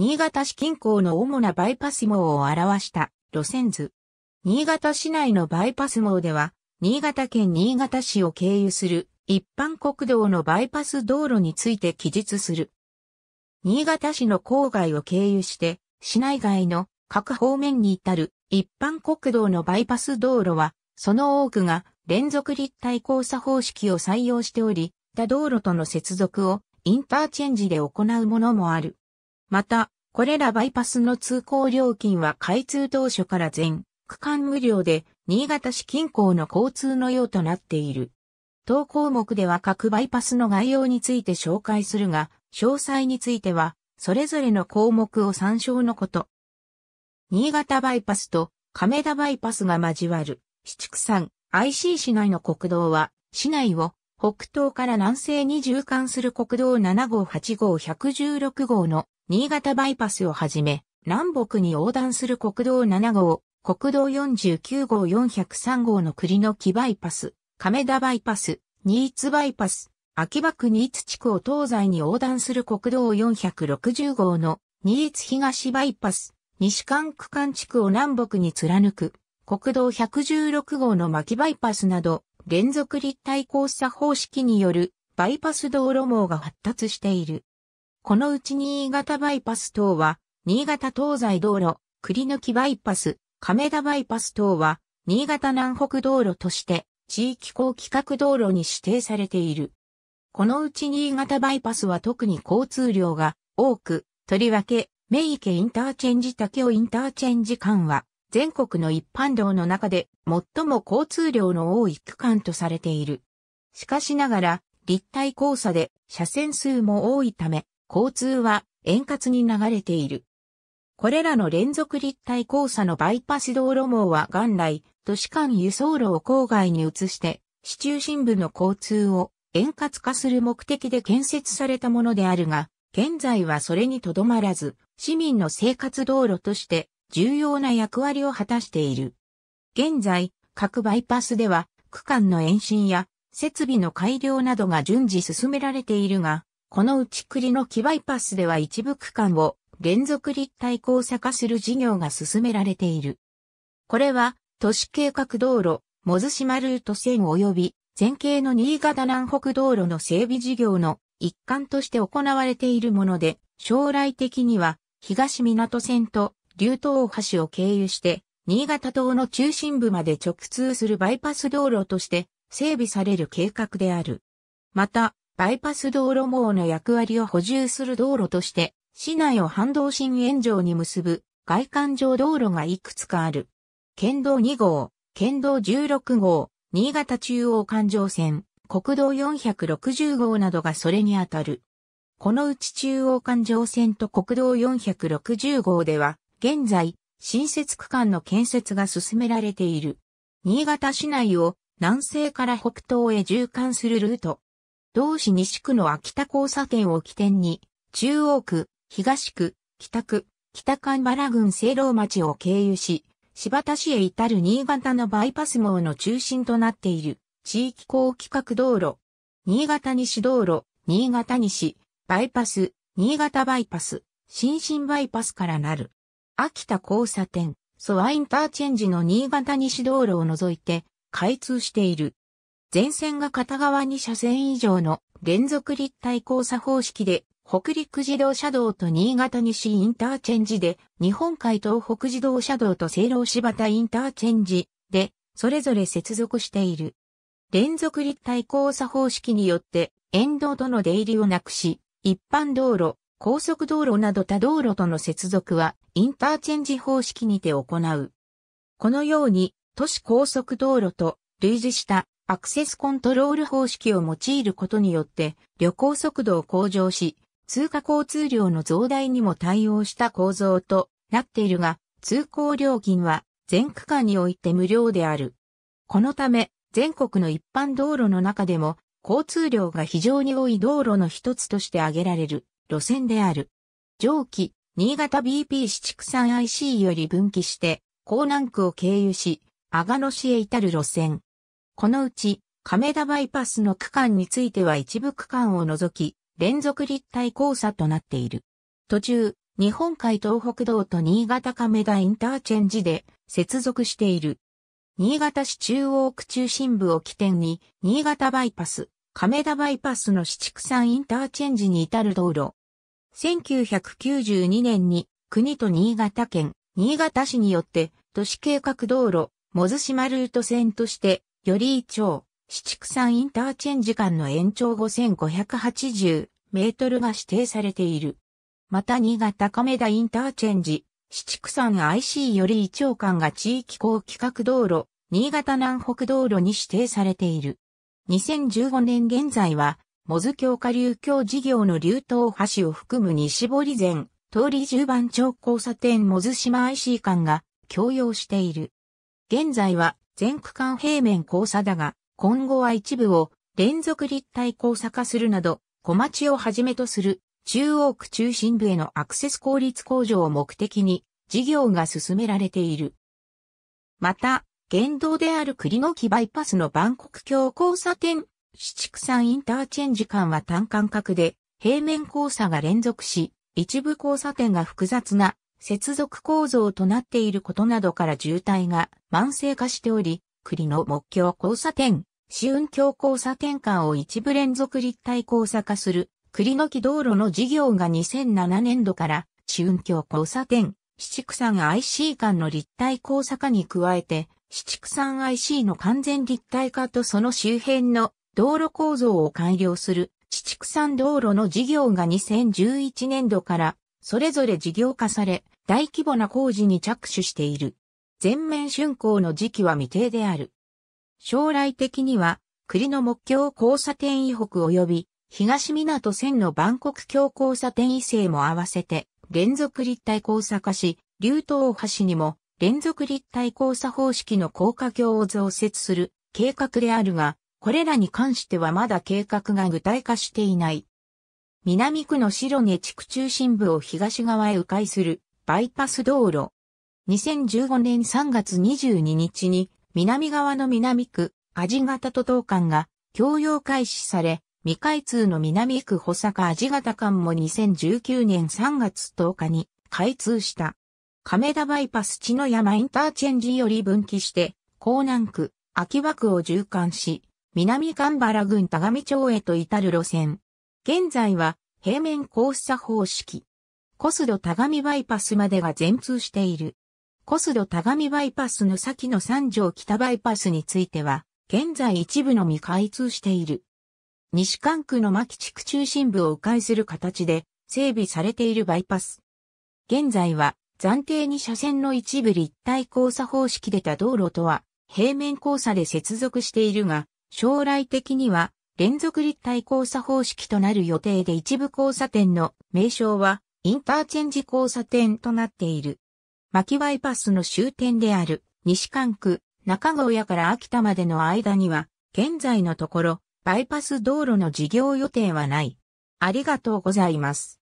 新潟市近郊の主なバイパス網を表した路線図。新潟市内のバイパス網では、新潟県新潟市を経由する一般国道のバイパス道路について記述する。新潟市の郊外を経由して、市内外の各方面に至る一般国道のバイパス道路は、その多くが連続立体交差方式を採用しており、他道路との接続をインターチェンジで行うものもある。また、これらバイパスの通行料金は開通当初から全区間無料で、新潟市近郊の交通のようとなっている。当項目では各バイパスの概要について紹介するが、詳細については、それぞれの項目を参照のこと。新潟バイパスと亀田バイパスが交わる、市畜産 IC 市内の国道は、市内を北東から南西に縦貫する国道7号8号116号の新潟バイパスをはじめ、南北に横断する国道7号、国道49号403号の栗の木バイパス、亀田バイパス、新津バイパス、秋葉区新津地区を東西に横断する国道460号の新津東バイパス、西関区間地区を南北に貫く、国道116号の巻バイパスなど、連続立体交差方式によるバイパス道路網が発達している。このうち新潟バイパス等は、新潟東西道路、栗抜きバイパス、亀田バイパス等は、新潟南北道路として、地域公規格道路に指定されている。このうち新潟バイパスは特に交通量が多く、とりわけ、イ池インターチェンジ竹尾インターチェンジ間は、全国の一般道の中で最も交通量の多い区間とされている。しかしながら、立体交差で車線数も多いため、交通は円滑に流れている。これらの連続立体交差のバイパス道路網は元来、都市間輸送路を郊外に移して、市中心部の交通を円滑化する目的で建設されたものであるが、現在はそれにとどまらず、市民の生活道路として重要な役割を果たしている。現在、各バイパスでは区間の延伸や設備の改良などが順次進められているが、この内栗の木バイパスでは一部区間を連続立体交差化する事業が進められている。これは都市計画道路、もずしまルート線及び前景の新潟南北道路の整備事業の一環として行われているもので、将来的には東港線と竜東大橋を経由して新潟島の中心部まで直通するバイパス道路として整備される計画である。また、バイパス道路網の役割を補充する道路として、市内を半導新円上に結ぶ外環状道路がいくつかある。県道2号、県道16号、新潟中央環状線、国道460号などがそれにあたる。このうち中央環状線と国道460号では、現在、新設区間の建設が進められている。新潟市内を南西から北東へ縦貫するルート。同市西区の秋田交差点を起点に、中央区、東区、北区、北神原郡西楼町を経由し、柴田市へ至る新潟のバイパス網の中心となっている地域高規格道路、新潟西道路、新潟西、バイパス、新潟バイパス、新進バイパスからなる。秋田交差点、ソアインターチェンジの新潟西道路を除いて開通している。前線が片側2車線以上の連続立体交差方式で、北陸自動車道と新潟西インターチェンジで、日本海東北自動車道と西老柴田インターチェンジで、それぞれ接続している。連続立体交差方式によって、沿道との出入りをなくし、一般道路、高速道路など他道路との接続は、インターチェンジ方式にて行う。このように、都市高速道路と類似したアクセスコントロール方式を用いることによって旅行速度を向上し、通貨交通量の増大にも対応した構造となっているが、通行料金は全区間において無料である。このため、全国の一般道路の中でも、交通量が非常に多い道路の一つとして挙げられる路線である。上記、新潟 BP 市畜産 IC より分岐して、江南区を経由し、阿賀野市へ至る路線。このうち、亀田バイパスの区間については一部区間を除き、連続立体交差となっている。途中、日本海東北道と新潟亀田インターチェンジで接続している。新潟市中央区中心部を起点に、新潟バイパス、亀田バイパスの市畜産インターチェンジに至る道路。1992年に国と新潟県、新潟市によって都市計画道路、モズシマルート線として寄居町、七畜山インターチェンジ間の延長5580メートルが指定されている。また新潟亀田インターチェンジ、七畜山 IC より一応間が地域公規格道路、新潟南北道路に指定されている。2015年現在は、モズ強化流橋事業の流東橋を含む西堀前、通り10番町交差点モズ島 IC 間が共用している。現在は全区間平面交差だが、今後は一部を連続立体交差化するなど、小町をはじめとする中央区中心部へのアクセス効率向上を目的に事業が進められている。また、現道である栗の木バイパスの万国橋交差点、七畜山インターチェンジ間は単間隔で平面交差が連続し、一部交差点が複雑な接続構造となっていることなどから渋滞が慢性化しており、栗の目標交差点、試運橋交差点間を一部連続立体交差化する、栗の木道路の事業が2007年度から、試運橋交差点、七畜山 IC 間の立体交差化に加えて、七畜山 IC の完全立体化とその周辺の道路構造を改良する、七畜山道路の事業が2011年度から、それぞれ事業化され、大規模な工事に着手している。全面竣工の時期は未定である。将来的には、栗の木橋交差点以北及び、東港線の万国橋交差点異性も合わせて、連続立体交差化し、竜頭大橋にも、連続立体交差方式の高架橋を増設する計画であるが、これらに関してはまだ計画が具体化していない。南区の白根地区中心部を東側へ迂回するバイパス道路。2015年3月22日に南側の南区味型と東間が共用開始され、未開通の南区保坂味型間も2019年3月10日に開通した。亀田バイパス地の山インターチェンジより分岐して、江南区、秋葉区を縦貫し、南神原郡田上町へと至る路線。現在は平面交差方式。コスド田上バイパスまでが全通している。コスド田上バイパスの先の三条北バイパスについては、現在一部のみ開通している。西関区の牧地区中心部を迂回する形で整備されているバイパス。現在は暫定に車線の一部立体交差方式でた道路とは平面交差で接続しているが、将来的には連続立体交差方式となる予定で一部交差点の名称はインターチェンジ交差点となっている。巻バイパスの終点である西関区中小屋から秋田までの間には現在のところバイパス道路の事業予定はない。ありがとうございます。